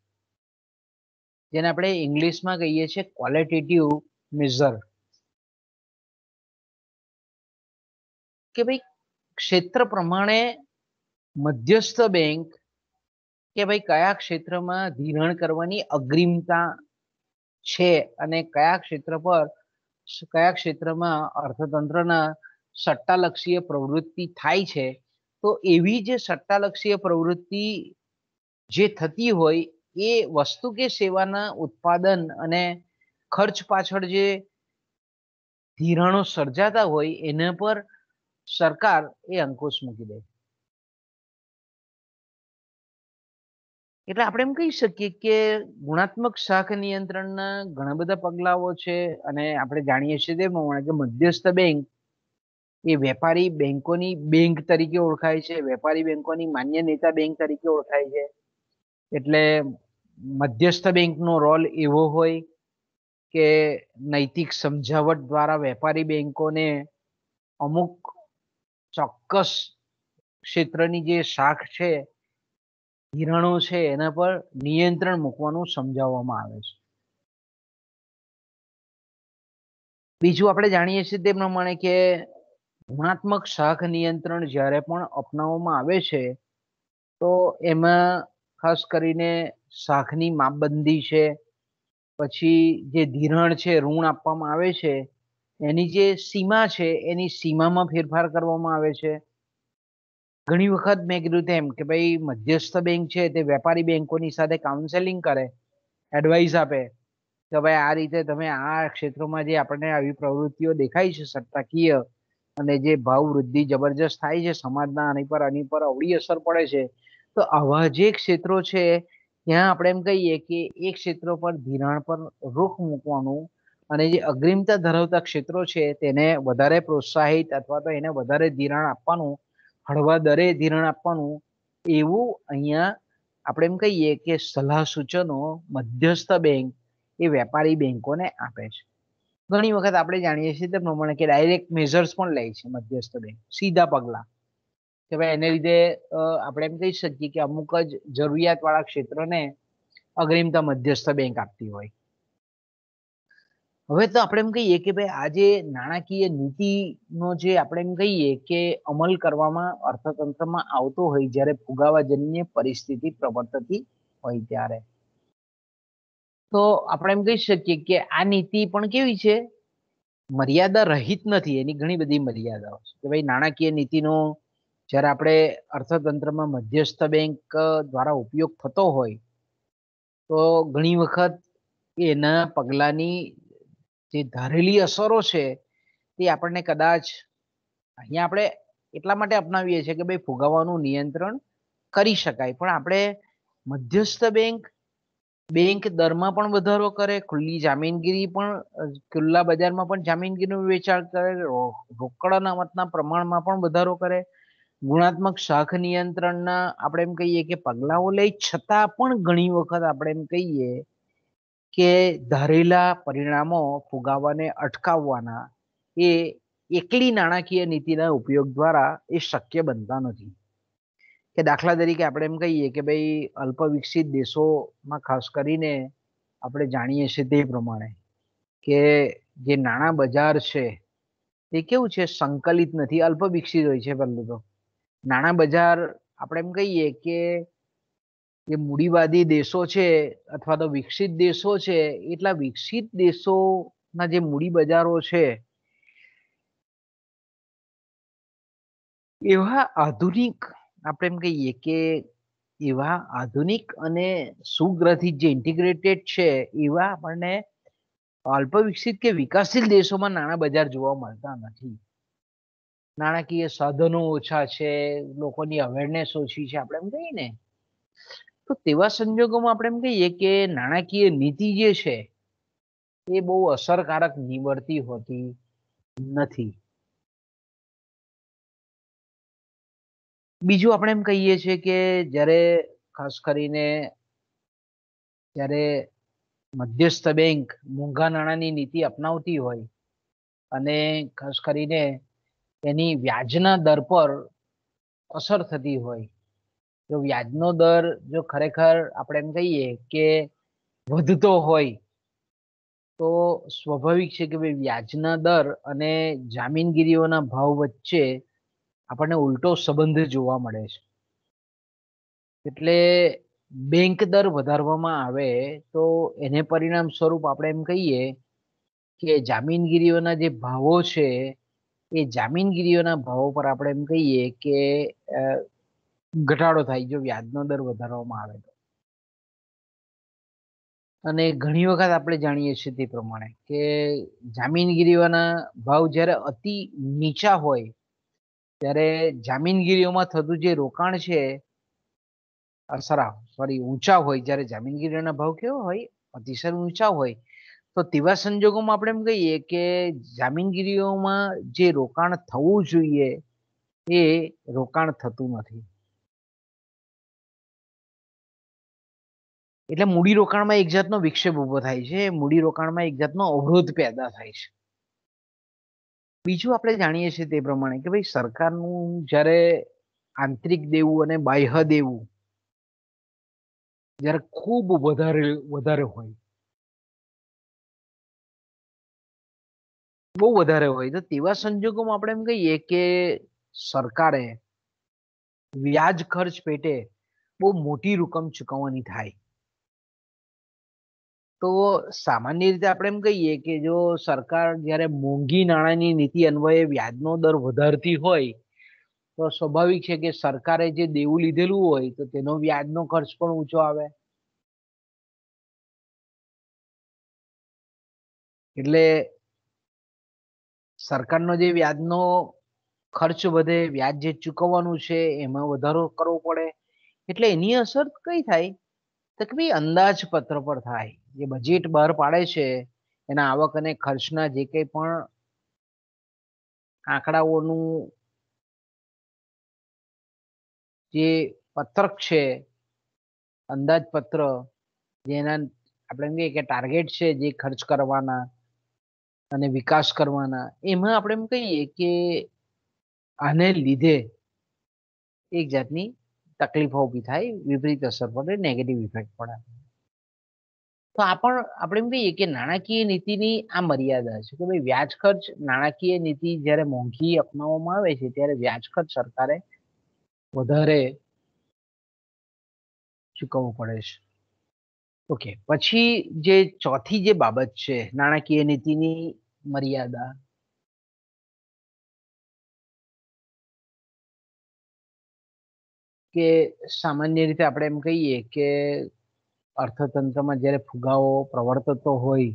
જેને આપણે ઇંગ્લિશમાં કહીએ છીએ ક્વોલિટેટિવ મેઝર કે ભાઈ ક્ષેત્ર પ્રમાણે મધ્યસ્થ બેંક કે ભાઈ કયા ક્ષેત્રમાં ધિરાણ કરવાની અગ્રિમતા છે અને કયા ક્ષેત્ર પર કયા ક્ષેત્રમાં અર્થતંત્રના સટ્ટાલક્ષીય પ્રવૃત્તિ થાય છે તો એવી જે સટ્ટાલક્ષીય પ્રવૃત્તિ જે થતી હોય એ વસ્તુ કે સેવાના ઉત્પાદન અને ખર્ચ પાછળ જે ધિરાણો સર્જાતા હોય એના પર સરકાર એ અંકુશ મૂકી દે છે એટલે આપણે એમ કહી શકીએ કે ગુણાત્મક શાખ નિયંત્રણના ઘણા બધા પગલાઓ છે અને આપણે જાણીએ છીએ તે પ્રમાણે કે મધ્યસ્થ બેંક એ વેપારી બેંકોની બેંક તરીકે ઓળખાય છે વેપારી બેંકોની માન્ય નેતા બેંક તરીકે ઓળખાય છે એટલે મધ્યસ્થ બેંકનો રોલ એવો હોય કે નૈતિક સમજાવટ દ્વારા વેપારી બેંકોને અમુક ચોક્કસ ક્ષેત્રની જે શાખ છે ધિરાણો છે એના પર નિયંત્રણ મૂકવાનું સમજાવવામાં આવે છે બીજું આપણે જાણીએ છીએ તે પ્રમાણે કે ગુણાત્મક શાખ નિયંત્રણ જ્યારે પણ અપનાવવામાં આવે છે તો એમાં ખાસ કરીને શાખની માપબંધી છે પછી જે ધિરાણ છે ઋણ આપવામાં આવે છે એની જે સીમા છે એની સીમામાં ફેરફાર કરવામાં આવે છે ઘણી વખત મેં કીધું તેમ કે ભાઈ મધ્યસ્થ બેંક છે તે વેપારી બેંકોની સાથે કાઉન્સેલિંગ કરે એડવાઇસ આપે કે ભાઈ આ રીતે તમે આ ક્ષેત્રોમાં જે આપણને આવી પ્રવૃત્તિઓ દેખાય છે સત્તાકીય અને જે ભાવ વૃદ્ધિ જબરજસ્ત થાય છે સમાજના આની પર આની પર અવળી અસર પડે છે તો આવા જે ક્ષેત્રો છે ત્યાં આપણે એમ કહીએ કે એ ક્ષેત્રો પર ધિરાણ પર રૂખ મૂકવાનું અને જે અગ્રિમતા ધરાવતા ક્ષેત્રો છે તેને વધારે પ્રોત્સાહિત અથવા તો એને વધારે ધિરાણ આપવાનું હળવા દરે ધિરણ આપવાનું એવું અહીંયા આપણે એમ કહીએ કે સલાહ સૂચનો મધ્યસ્થ બેંક એ વેપારી બેંકોને આપે છે ઘણી વખત આપણે જાણીએ છીએ તે પ્રમાણે કે ડાયરેક્ટ મેઝર્સ પણ લે છે મધ્યસ્થ બેંક સીધા પગલા કે ભાઈ એને લીધે આપણે એમ કહી શકીએ કે અમુક જ જરૂરિયાતવાળા ક્ષેત્રને અગ્રિમતા મધ્યસ્થ બેંક આપતી હોય હવે તો આપણે એમ કહીએ કે ભાઈ આજે નાણાકીય નીતિનો જે આપણે એમ કહીએ કે અમલ કરવામાં અર્થતંત્રમાં આવતો હોય જ્યારે ફુગાવાજન્ય પરિસ્થિતિ પ્રવર્તતી હોય ત્યારે તો આપણે એમ કહી શકીએ કે આ નીતિ પણ કેવી છે મર્યાદા રહિત નથી એની ઘણી બધી મર્યાદાઓ છે કે ભાઈ નાણાકીય નીતિનો જ્યારે આપણે અર્થતંત્રમાં મધ્યસ્થ બેંક દ્વારા ઉપયોગ થતો હોય તો ઘણી વખત એના પગલાંની જે ધારેલી અસરો છે તે આપણને કદાચ અહીંયા આપણે એટલા માટે અપનાવીએ છીએ કે ભાઈ ફુગાવાનું નિયંત્રણ કરી શકાય પણ આપણે મધ્યસ્થ બેંક બેંક દરમાં પણ વધારો કરે ખુલ્લી જામીનગીરી પણ ખુલ્લા બજારમાં પણ જામીનગીરીનું વેચાણ કરે રોકડ અનામતના પ્રમાણમાં પણ વધારો કરે ગુણાત્મક શાખ નિયંત્રણના આપણે એમ કહીએ કે પગલાઓ લઈ છતાં પણ ઘણી વખત આપણે એમ કહીએ કે ધારેલા પરિણામો ફુગાવાને અટકાવવાના એ એકલી નાણાકીય નીતિના ઉપયોગ દ્વારા એ શક્ય બનતા નથી કે દાખલા તરીકે આપણે એમ કહીએ કે ભાઈ અલ્પ વિકસિત દેશોમાં ખાસ કરીને આપણે જાણીએ છીએ તે પ્રમાણે કે જે નાણાં બજાર છે તે કેવું છે સંકલિત નથી અલ્પ વિકસિત હોય છે પહેલું તો નાણાં બજાર આપણે એમ કહીએ કે કે મૂડીવાદી દેશો છે અથવા તો વિકસિત દેશો છે એટલા વિકસિત દેશોના જે મૂડી બજારો છે એવા આધુનિક આપણે એમ કહીએ કે એવા આધુનિક અને સુગ્રથિત જે ઇન્ટિગ્રેટેડ છે એવા આપણને અલ્પ વિકસિત કે વિકાસશીલ દેશોમાં નાણા બજાર જોવા મળતા નથી નાણાકીય સાધનો ઓછા છે લોકોની અવેરનેસ ઓછી છે આપણે એમ કહીએ ને તો તેવા સંજોગોમાં આપણે એમ કહીએ કે નાણાકીય નીતિ જે છે એ બહુ અસરકારક નીવડતી હોતી નથી બીજું આપણે એમ કહીએ છીએ કે જ્યારે ખાસ કરીને જ્યારે મધ્યસ્થ બેંક મોંઘા નાણાંની નીતિ અપનાવતી હોય અને ખાસ કરીને એની વ્યાજના દર પર અસર થતી હોય જો વ્યાજનો દર જો ખરેખર આપણે એમ કહીએ કે વધતો હોય તો સ્વાભાવિક છે કે ભાઈ વ્યાજના દર અને જામીનગીરીઓના ભાવ વચ્ચે આપણને ઉલટો સંબંધ જોવા મળે છે એટલે બેંક દર વધારવામાં આવે તો એને પરિણામ સ્વરૂપ આપણે એમ કહીએ કે જામીનગીરીઓના જે ભાવો છે એ જામીનગીરીઓના ભાવો પર આપણે એમ કહીએ કે ઘટાડો થાય જો વ્યાજનો દર વધારવામાં આવે તો અને ઘણી વખત આપણે જાણીએ છીએ તે પ્રમાણે કે જામીનગીરીઓના ભાવ જ્યારે અતિ નીચા હોય ત્યારે જામીનગીરીઓમાં થતું જે રોકાણ છે સરા સોરી ઊંચા હોય જ્યારે જામીનગીરીઓના ભાવ કેવો હોય અતિશય ઊંચા હોય તો તેવા સંજોગોમાં આપણે એમ કહીએ કે જામીનગીરીઓમાં જે રોકાણ થવું જોઈએ એ રોકાણ થતું નથી એટલે મૂડીરોકાણમાં એક જાતનો વિક્ષેપ ઉભો થાય છે મૂડીરોકાણમાં એક જાતનો અવરોધ પેદા થાય છે બીજું આપણે જાણીએ છીએ તે પ્રમાણે કે ભાઈ સરકારનું જ્યારે આંતરિક દેવું અને બાહ્ય દેવું જ્યારે ખૂબ વધારે વધારે હોય બહુ વધારે હોય તો તેવા સંજોગોમાં આપણે એમ કહીએ કે સરકારે વ્યાજ ખર્ચ પેટે બહુ મોટી રકમ ચૂકવવાની થાય તો સામાન્ય રીતે આપણે એમ કહીએ કે જો સરકાર જ્યારે મોંઘી નાણાંની નીતિ અન્વયે વ્યાજનો દર વધારતી હોય તો સ્વાભાવિક છે કે સરકારે જે દેવું લીધેલું હોય તો તેનો વ્યાજનો ખર્ચ પણ ઊંચો આવે એટલે સરકારનો જે વ્યાજનો ખર્ચ વધે વ્યાજ જે ચૂકવવાનું છે એમાં વધારો કરવો પડે એટલે એની અસર કઈ થાય તો કે ભાઈ અંદાજપત્ર પર થાય જે બજેટ બહાર પાડે છે એના આવક અને ખર્ચના જે કંઈ પણ આંકડાઓનું જે પત્રક છે અંદાજપત્ર જેના આપણે એમ કહીએ કે ટાર્ગેટ છે જે ખર્ચ કરવાના અને વિકાસ કરવાના એમાં આપણે એમ કહીએ કે આને લીધે એક જાતની તકલીફો ઊભી થાય વિપરીત અસર પડે નેગેટિવ ઇફેક્ટ પડે તો આ પણ આપણે એમ કહીએ કે નાણાકીય નીતિની આ મર્યાદા છે કે ભાઈ વ્યાજ ખર્ચ નાણાકીય નીતિ જ્યારે મોંઘી અપનાવવામાં આવે છે ત્યારે વ્યાજ ખર્ચ સરકારે વધારે ચૂકવવો પડે છે ઓકે પછી જે ચોથી જે બાબત છે નાણાકીય નીતિની મર્યાદા કે સામાન્ય રીતે આપણે એમ કહીએ કે અર્થતંત્રમાં જ્યારે ફુગાવો પ્રવર્તતો હોય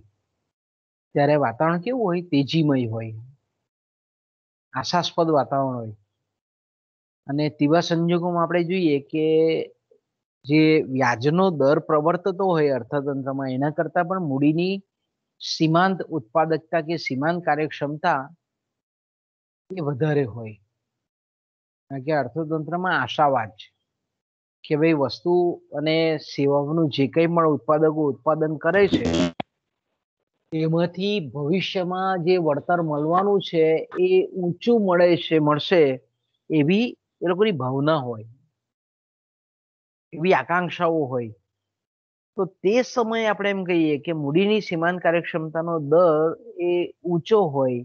ત્યારે વાતાવરણ કેવું હોય તેજીમય હોય આશાસ્પદ વાતાવરણ હોય અને તેવા સંજોગોમાં આપણે જોઈએ કે જે વ્યાજનો દર પ્રવર્તતો હોય અર્થતંત્રમાં એના કરતાં પણ મૂડીની સીમાંત ઉત્પાદકતા કે સીમાંત કાર્યક્ષમતા એ વધારે હોય કારણ કે અર્થતંત્રમાં આશાવાદ છે કે ભાઈ વસ્તુ અને સેવાઓનું જે કંઈ પણ ઉત્પાદકો ઉત્પાદન કરે છે એમાંથી ભવિષ્યમાં જે વળતર મળવાનું છે એ ઊંચું મળે છે મળશે એવી એ લોકોની ભાવના હોય એવી આકાંક્ષાઓ હોય તો તે સમયે આપણે એમ કહીએ કે મૂડીની સીમાંત કાર્યક્ષમતાનો દર એ ઊંચો હોય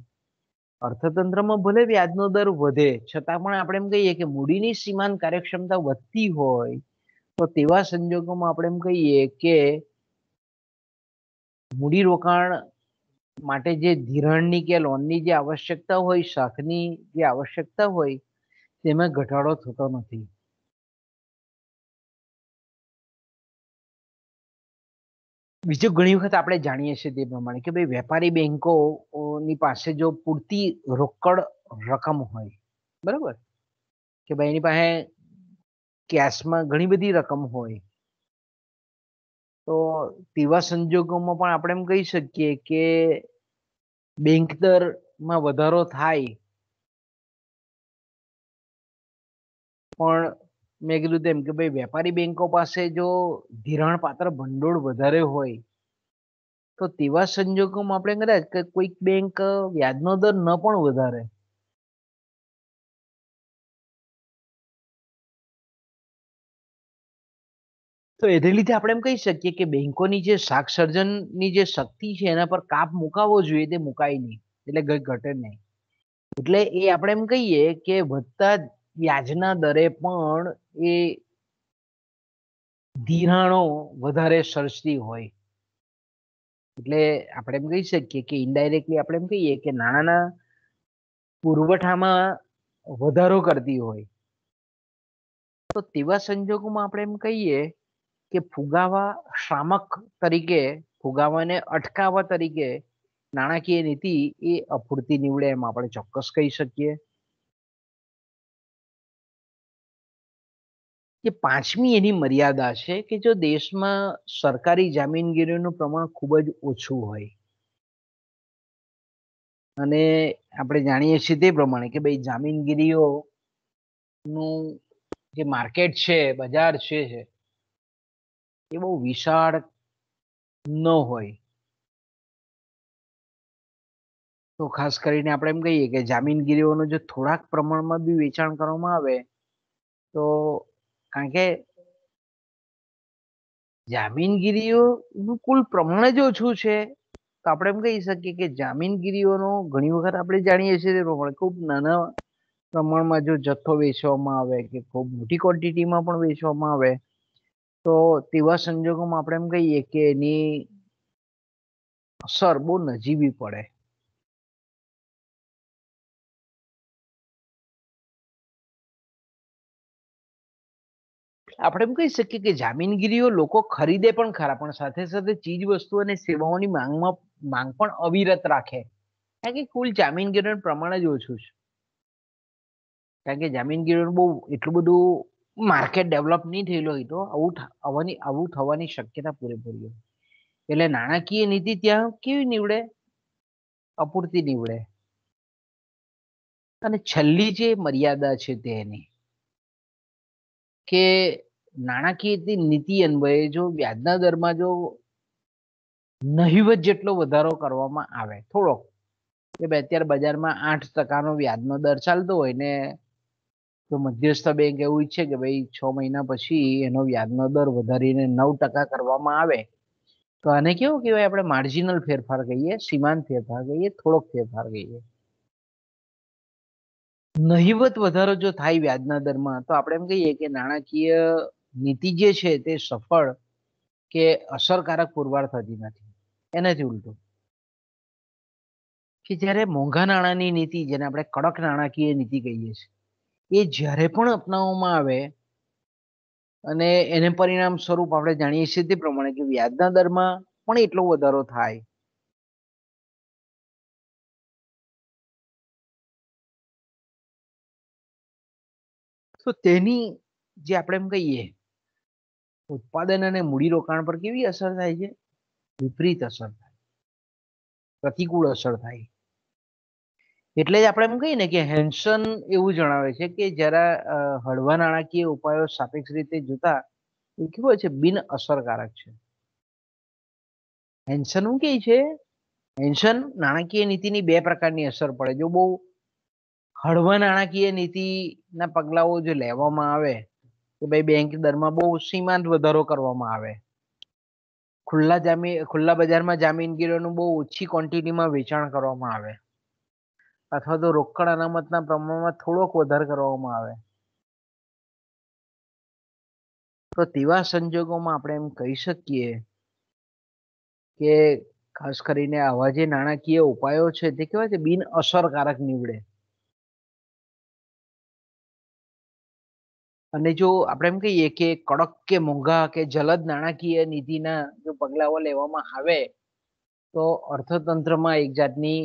અર્થતંત્રમાં ભલે વ્યાજનો દર વધે છતાં પણ આપણે એમ કહીએ કે મૂડીની સીમાન કાર્યક્ષમતા વધતી હોય તો તેવા સંજોગોમાં આપણે એમ કહીએ કે મૂડી રોકાણ માટે જે ધિરણની કે લોનની જે આવશ્યકતા હોય શાખની જે આવશ્યકતા હોય તેમાં ઘટાડો થતો નથી બીજું ઘણી વખત આપણે જાણીએ છીએ તે પ્રમાણે કે ભાઈ વેપારી બેંકો ની પાસે જો પૂરતી રોકડ રકમ હોય બરાબર કે ભાઈ એની પાસે કેશમાં ઘણી બધી રકમ હોય તો તેવા સંજોગોમાં પણ આપણે એમ કહી શકીએ કે બેંક દરમાં વધારો થાય પણ મેં કીધું તેમ કે ભાઈ વેપારી બેંકો પાસે જો ધિરાણ પાત્ર ભંડોળ વધારે હોય તો તેવા સંજોગોમાં આપણે કદાચ કોઈક બેંક વ્યાજનો દર ન પણ વધારે તો એને લીધે આપણે એમ કહી શકીએ કે બેંકોની જે શાક સર્જનની જે શક્તિ છે એના પર કાપ મુકાવો જોઈએ તે મુકાય નહીં એટલે ઘટે નહીં એટલે એ આપણે એમ કહીએ કે વધતા વ્યાજના દરે પણ એ ધિરાણો વધારે સરસતી હોય એટલે આપણે એમ કહી શકીએ કે ઇન્ડાયરેક્ટલી આપણે એમ કહીએ કે નાણાંના પુરવઠામાં વધારો કરતી હોય તો તેવા સંજોગોમાં આપણે એમ કહીએ કે ફુગાવા શ્રામક તરીકે ફુગાવાને અટકાવવા તરીકે નાણાકીય નીતિ એ અપૂરતી નીવડે એમ આપણે ચોક્કસ કહી શકીએ કે પાંચમી એની મર્યાદા છે કે જો દેશમાં સરકારી જામીનગીરીનું પ્રમાણ ખૂબ જ ઓછું હોય અને આપણે જાણીએ છીએ તે પ્રમાણે કે ભાઈ જામીનગીરીઓ નું જે માર્કેટ છે બજાર છે એ બહુ વિશાળ ન હોય તો ખાસ કરીને આપણે એમ કહીએ કે જામીનગીરીઓનું જો થોડાક પ્રમાણમાં બી વેચાણ કરવામાં આવે તો કારણ કે જામીનગીરીઓ કુલ પ્રમાણ જ ઓછું છે તો આપણે એમ કહી શકીએ કે જામીનગીરીઓનો ઘણી વખત આપણે જાણીએ છીએ પ્રમાણે ખૂબ નાના પ્રમાણમાં જો જથ્થો વેચવામાં આવે કે ખૂબ મોટી ક્વોન્ટિટીમાં પણ વેચવામાં આવે તો તેવા સંજોગોમાં આપણે એમ કહીએ કે એની અસર બહુ નજીવી પડે આપણે એમ કહી શકીએ કે જામીનગીરીઓ લોકો ખરીદે પણ ખરા પણ સાથે સાથે ચીજ વસ્તુ અને સેવાઓની માંગમાં માંગ પણ અવિરત રાખે કારણ કે કુલ જામીનગીરીઓનું પ્રમાણ જ ઓછું છે કારણ કે જામીનગીરીઓનું બહુ એટલું બધું માર્કેટ ડેવલપ નહીં થયેલું હોય તો આવું આવવાની આવું થવાની શક્યતા પૂરેપૂરી એટલે નાણાકીય નીતિ ત્યાં કેવી નીવડે અપૂરતી નીવડે અને છેલ્લી જે મર્યાદા છે તેની કે નાણાકીય નીતિ અન્વયે જો વ્યાજના દરમાં જો નહિવત જેટલો વધારો કરવામાં આવે થોડોક કે બે અત્યારે બજારમાં આઠ ટકાનો વ્યાજનો દર ચાલતો હોય ને તો મધ્યસ્થ બેંક એવું ઈચ્છે કે ભાઈ છ મહિના પછી એનો વ્યાજનો દર વધારીને નવ ટકા કરવામાં આવે તો આને કેવું કહેવાય આપણે માર્જિનલ ફેરફાર કહીએ સીમાંત ફેરફાર કહીએ થોડોક ફેરફાર કહીએ નહિવત વધારો જો થાય વ્યાજના દરમાં તો આપણે એમ કહીએ કે નાણાકીય નીતિ જે છે તે સફળ કે અસરકારક પુરવાર થતી નથી એનાથી ઉલટું કે જ્યારે મોંઘા નાણાંની નીતિ જેને આપણે કડક નાણાકીય નીતિ કહીએ છીએ એ જ્યારે પણ અપનાવવામાં આવે અને એને પરિણામ સ્વરૂપ આપણે જાણીએ છીએ તે પ્રમાણે કે વ્યાજના દરમાં પણ એટલો વધારો થાય તો તેની જે આપણે એમ કહીએ ઉત્પાદન અને મૂડીરોકાણ પર કેવી અસર થાય છે વિપરીત અસર થાય પ્રતિકૂળ અસર થાય એટલે જ આપણે એમ કહીએ ને કે હેન્સન એવું જણાવે છે કે જરા હળવા નાણાકીય ઉપાયો સાપેક્ષ રીતે જોતા એ કેવું હોય છે બિન અસરકારક છે હેન્સન શું કહે છે હેન્સન નાણાકીય નીતિની બે પ્રકારની અસર પડે જો બહુ હળવા નાણાકીય નીતિના પગલાઓ જો લેવામાં આવે કે ભાઈ બેંક દરમાં બહુ સીમાંત વધારો કરવામાં આવે ખુલ્લા જામીન ખુલ્લા બજારમાં જામીનગીરોનું બહુ ઓછી ક્વોન્ટિટીમાં વેચાણ કરવામાં આવે અથવા તો રોકડ અનામતના પ્રમાણમાં થોડોક વધારો કરવામાં આવે તો તેવા સંજોગોમાં આપણે એમ કહી શકીએ કે ખાસ કરીને આવા જે નાણાકીય ઉપાયો છે તે કહેવાય છે બિન અસરકારક નીવડે અને જો આપણે એમ કહીએ કે કડક કે મોંઘા કે જલદ નાણાકીય નીતિના જો પગલાઓ લેવામાં આવે તો અર્થતંત્રમાં એક જાતની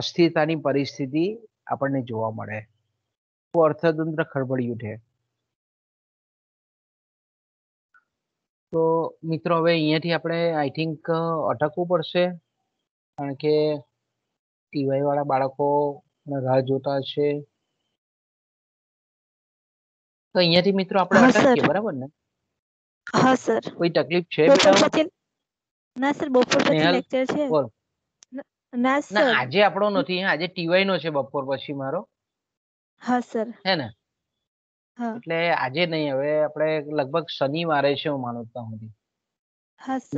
અસ્થિરતાની પરિસ્થિતિ આપણને જોવા મળે અર્થતંત્ર ખળબળી ઉઠે તો મિત્રો હવે અહીંયાથી આપણે આઈ થિંક અટકવું પડશે કારણ કે ટીવાય વાળા બાળકો રાહ જોતા છે તો અહીંયાથી મિત્રો આપણે અટકીએ બરાબર ને હા સર કોઈ તકલીફ છે ના સર બપોર પછી લેક્ચર છે ના સર આજે આપણો નથી આજે ટીવાય નો છે બપોર પછી મારો હા સર હે ને એટલે આજે નહીં હવે આપણે લગભગ શનિવારે છે હું માનું ત્યાં સુધી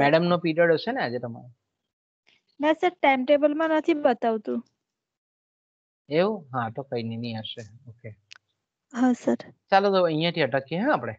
મેડમ નો પીરિયડ હશે ને આજે તમારે ના સર ટાઈમ ટેબલ માં નથી બતાવતું એવું હા તો કઈ નહીં હશે ઓકે હા સર ચાલો તો અહીંયાથી અટકીએ હા આપણે